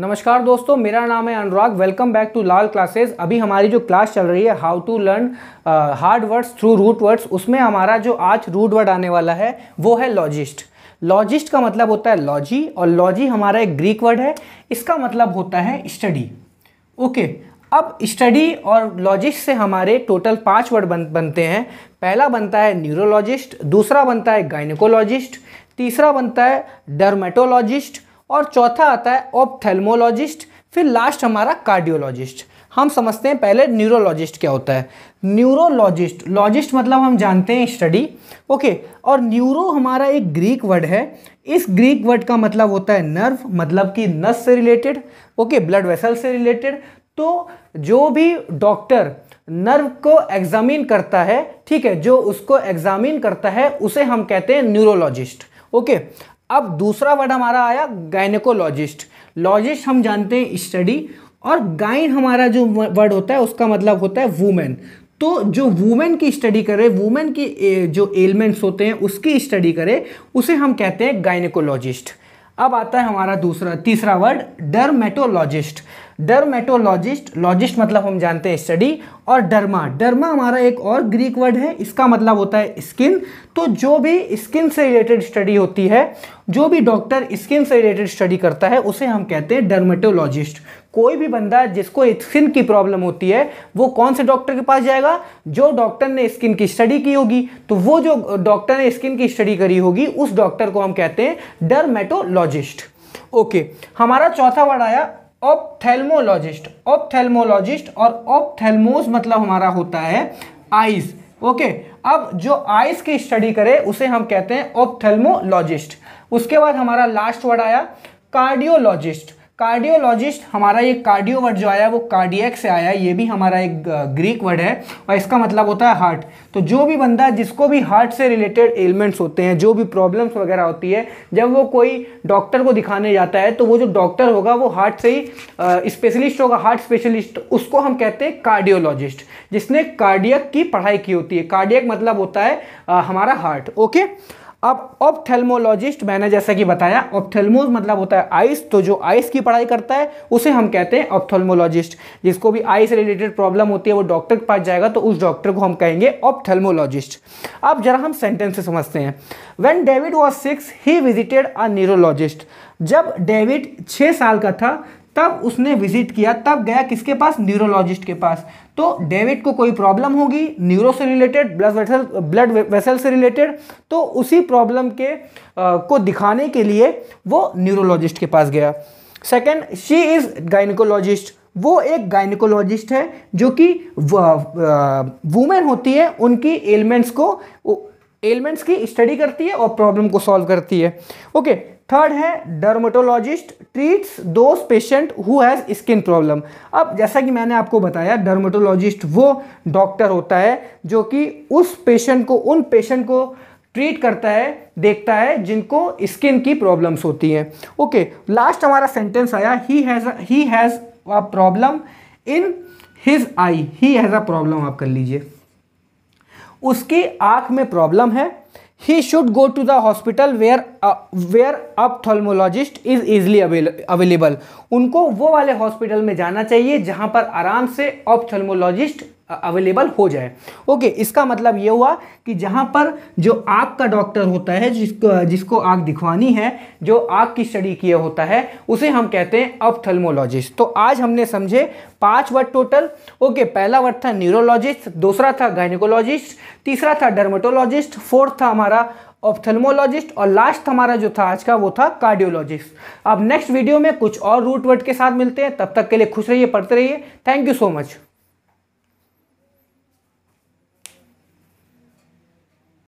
नमस्कार दोस्तों मेरा नाम है Anurag welcome back to Lal classes अभी हमारी जो क्लास चल रही है how to learn hard words through root words उसमें हमारा जो आज रूट वर्ड आने वाला है वो है लॉजिस्ट लॉजिस्ट का मतलब होता है लॉजी और लॉजी हमारा एक ग्रीक वर्ड है इसका मतलब होता है स्टडी ओके अब स्टडी और लॉजिस्ट से हमारे टोटल पाँच वर्ड बन, बनते हैं पहला बनता है न्यूरोलॉजिस्ट दूसरा बनता है गाइनिकोलॉजिस्ट तीसरा बनता है डर्मेटोलॉजिस्ट और चौथा आता है ऑप्थेलमोलॉजिस्ट फिर लास्ट हमारा कार्डियोलॉजिस्ट हम समझते हैं पहले न्यूरोलॉजिस्ट क्या होता है न्यूरोलॉजिस्ट लॉजिस्ट मतलब हम जानते हैं स्टडी ओके और न्यूरो हमारा एक ग्रीक वर्ड है इस ग्रीक वर्ड का मतलब होता है नर्व मतलब कि नस से रिलेटेड ओके ब्लड वेसल से रिलेटेड तो जो भी डॉक्टर नर्व को एग्जामिन करता है ठीक है जो उसको एग्जामिन करता है उसे हम कहते हैं न्यूरोलॉजिस्ट ओके अब दूसरा वर्ड हमारा आया गायनेकोलॉजिस्ट लॉजिस्ट हम जानते हैं स्टडी और गाइन हमारा जो वर्ड होता है उसका मतलब होता है वुमेन तो जो वुमेन की स्टडी करे वुमेन की जो एलिमेंट्स होते हैं उसकी स्टडी करे उसे हम कहते हैं गायनेकोलॉजिस्ट अब आता है हमारा दूसरा तीसरा वर्ड डरमेटोलॉजिस्ट डर्मेटोलॉजिस्ट लॉजिस्ट मतलब हम जानते हैं स्टडी और डर्मा डर्मा हमारा एक और ग्रीक वर्ड है इसका मतलब होता है स्किन तो जो भी स्किन से रिलेटेड स्टडी होती है जो भी डॉक्टर स्किन से रिलेटेड स्टडी करता है उसे हम कहते हैं डर्मेटोलॉजिस्ट कोई भी बंदा जिसको स्किन की प्रॉब्लम होती है वो कौन से डॉक्टर के पास जाएगा जो डॉक्टर ने स्किन की स्टडी की होगी तो वो जो डॉक्टर ने स्किन की स्टडी करी होगी उस डॉक्टर को हम कहते हैं डर्मेटोलॉजिस्ट ओके हमारा चौथा वर्ड आया ऑपथेलमोलॉजिस्ट ऑप्थेलमोलॉजिस्ट और ऑप्थेल्मोस मतलब हमारा होता है आइस ओके अब जो आइस की स्टडी करे उसे हम कहते हैं ऑप्थेल्मोलॉजिस्ट उसके बाद हमारा लास्ट वर्ड आया कार्डियोलॉजिस्ट कार्डियोलॉजिस्ट हमारा ये कार्डियो वर्ड जो आया वो कार्डियक से आया ये भी हमारा एक ग्रीक वर्ड है और इसका मतलब होता है हार्ट तो जो भी बंदा जिसको भी हार्ट से रिलेटेड एलिमेंट्स होते हैं जो भी प्रॉब्लम्स वगैरह होती है जब वो कोई डॉक्टर को दिखाने जाता है तो वो जो डॉक्टर होगा वो हार्ट से ही स्पेशलिस्ट होगा हार्ट स्पेशलिस्ट उसको हम कहते हैं कार्डियोलॉजिस्ट जिसने कार्डियक की पढ़ाई की होती है कार्डियक मतलब होता है आ, हमारा हार्ट ओके अब ऑप्थेलमोलॉजिस्ट मैंने जैसा कि बताया ऑप्थेलमोज मतलब होता है आइस तो जो आइस की पढ़ाई करता है उसे हम कहते हैं ऑप्थेलमोलॉजिस्ट जिसको भी आइस रिलेटेड प्रॉब्लम होती है वो डॉक्टर के पास जाएगा तो उस डॉक्टर को हम कहेंगे ऑप्थेलमोलॉजिस्ट अब जरा हम सेंटेंस से समझते हैं when David was six he visited a neurologist जब डेविड छः साल का था तब उसने विजिट किया तब गया किसके पास न्यूरोलॉजिस्ट के पास तो डेविड को कोई प्रॉब्लम होगी न्यूरो से related blood vessel blood vessel से रिलेटेड तो उसी प्रॉब्लम के आ, को दिखाने के लिए वो न्यूरोलॉजिस्ट के पास गया सेकंड शी इज़ गाइनिकोलॉजिस्ट वो एक गाइनिकोलॉजिस्ट है जो कि वुमेन होती है उनकी एलिमेंट्स को एलिमेंट्स की स्टडी करती है और प्रॉब्लम को सॉल्व करती है ओके थर्ड है dermatologist treats those patient who has skin problem अब जैसा कि मैंने आपको बताया डर्मेटोलॉजिस्ट वो डॉक्टर होता है जो कि उस पेशेंट को उन पेशेंट को ट्रीट करता है देखता है जिनको स्किन की प्रॉब्लम्स होती हैं ओके लास्ट हमारा सेंटेंस आया he has he has a problem in his eye he has a problem आप कर लीजिए उसकी आँख में प्रॉब्लम है he should go to the hospital where where ophthalmologist is easily available उनको वो वाले हॉस्पिटल में जाना चाहिए जहाँ पर आराम से अपथोलमोलॉजिस्ट अवेलेबल हो जाए ओके इसका मतलब ये हुआ कि जहाँ पर जो आग का डॉक्टर होता है जिसको जिसको आग दिखवानी है जो आग की स्टडी किया होता है उसे हम कहते हैं अपथल्मोलॉजिस्ट तो आज हमने समझे पांच वर्ड टोटल ओके पहला वर्ड था न्यूरोलॉजिस्ट दूसरा था गाइनिकोलॉजिस्ट तीसरा था डर्मेटोलॉजिस्ट फोर्थ था हमारा ऑप्थेलमोलॉजिस्ट और लास्ट हमारा जो था आज का वो था कार्डियोलॉजिस्ट अब नेक्स्ट वीडियो में कुछ और रूट वर्ड के साथ मिलते हैं तब तक के लिए खुश रहिए पढ़ते रहिए थैंक यू सो मच